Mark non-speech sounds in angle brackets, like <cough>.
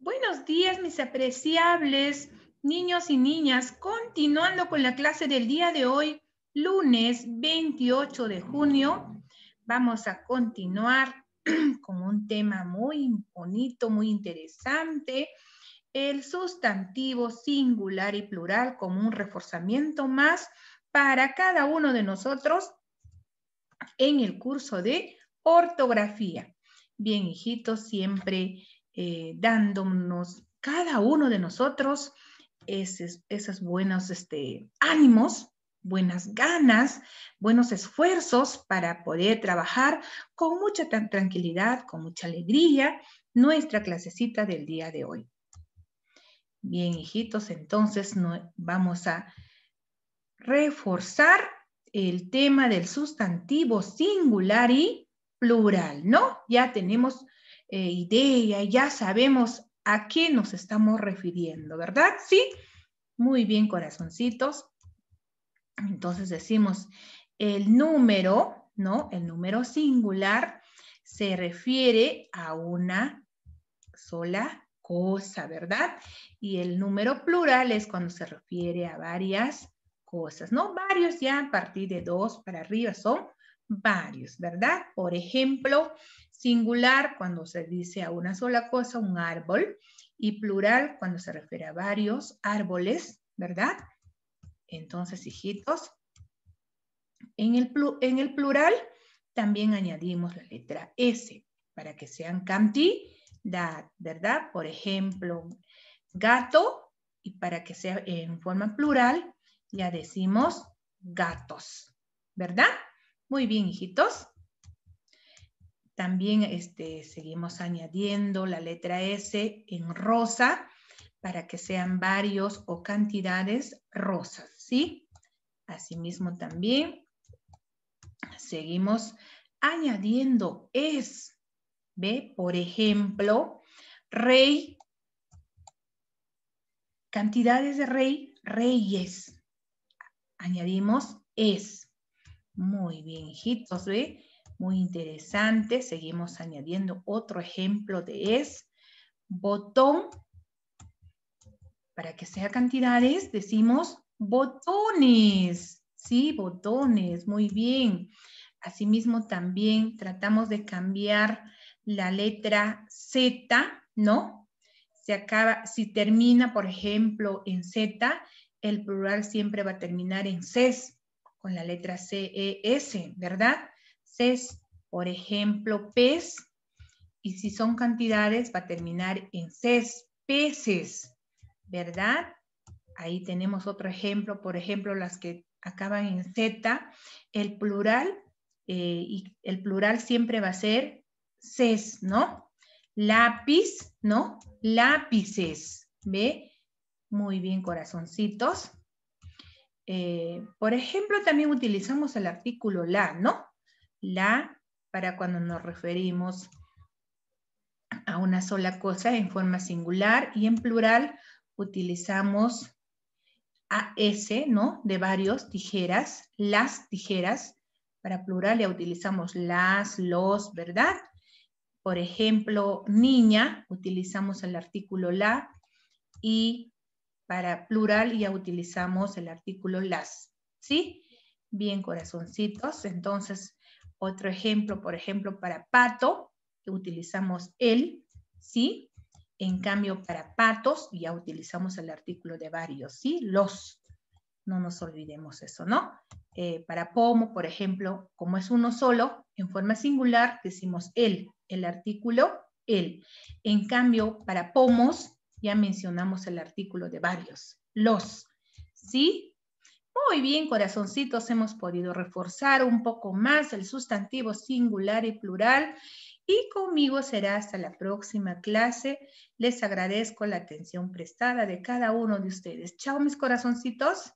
Buenos días, mis apreciables niños y niñas. Continuando con la clase del día de hoy, lunes 28 de junio, vamos a continuar <clears throat> con un tema muy bonito, muy interesante, el sustantivo singular y plural como un reforzamiento más para cada uno de nosotros en el curso de ortografía. Bien, hijitos, siempre eh, dándonos cada uno de nosotros esos, buenos este, ánimos, buenas ganas, buenos esfuerzos para poder trabajar con mucha tranquilidad, con mucha alegría nuestra clasecita del día de hoy. Bien, hijitos, entonces vamos a reforzar el tema del sustantivo singular y plural, ¿no? Ya tenemos eh, idea, ya sabemos a qué nos estamos refiriendo, ¿verdad? Sí, muy bien, corazoncitos. Entonces decimos, el número, ¿no? El número singular se refiere a una sola cosa, ¿verdad? Y el número plural es cuando se refiere a varias cosas, ¿no? Varios ya a partir de dos para arriba son varios, ¿verdad? Por ejemplo, singular cuando se dice a una sola cosa, un árbol, y plural cuando se refiere a varios árboles, ¿verdad? Entonces, hijitos, en el, en el plural también añadimos la letra S para que sean cantidad, ¿verdad? Por ejemplo, gato, y para que sea en forma plural, ya decimos gatos, ¿verdad? Muy bien, hijitos. También este, seguimos añadiendo la letra S en rosa para que sean varios o cantidades rosas, ¿sí? Asimismo también seguimos añadiendo es, ¿ve? Por ejemplo, rey, cantidades de rey, reyes. Añadimos es. Muy bien, hijitos, ¿ve? Muy interesante. Seguimos añadiendo otro ejemplo de es. Botón. Para que sea cantidades, decimos botones. Sí, botones. Muy bien. Asimismo, también tratamos de cambiar la letra Z, ¿no? Se acaba, si termina, por ejemplo, en Z, el plural siempre va a terminar en CES, con la letra C-E-S, ¿verdad? ces, por ejemplo, pez, y si son cantidades va a terminar en ces, peces, ¿verdad? Ahí tenemos otro ejemplo, por ejemplo, las que acaban en z, el plural, eh, el plural siempre va a ser ces, ¿no? Lápiz, ¿no? Lápices, ¿ve? Muy bien, corazoncitos. Eh, por ejemplo, también utilizamos el artículo la, ¿no? la para cuando nos referimos a una sola cosa en forma singular y en plural utilizamos a s ¿no? De varios tijeras, las tijeras. Para plural ya utilizamos las, los, ¿verdad? Por ejemplo, niña, utilizamos el artículo la y para plural ya utilizamos el artículo las, ¿sí? Bien, corazoncitos. Entonces, otro ejemplo, por ejemplo, para pato, que utilizamos el, ¿sí? En cambio, para patos ya utilizamos el artículo de varios, ¿sí? Los. No nos olvidemos eso, ¿no? Eh, para pomo, por ejemplo, como es uno solo, en forma singular decimos el, el artículo el. En cambio, para pomos ya mencionamos el artículo de varios, los. ¿Sí? Muy bien, corazoncitos, hemos podido reforzar un poco más el sustantivo singular y plural y conmigo será hasta la próxima clase. Les agradezco la atención prestada de cada uno de ustedes. Chao, mis corazoncitos.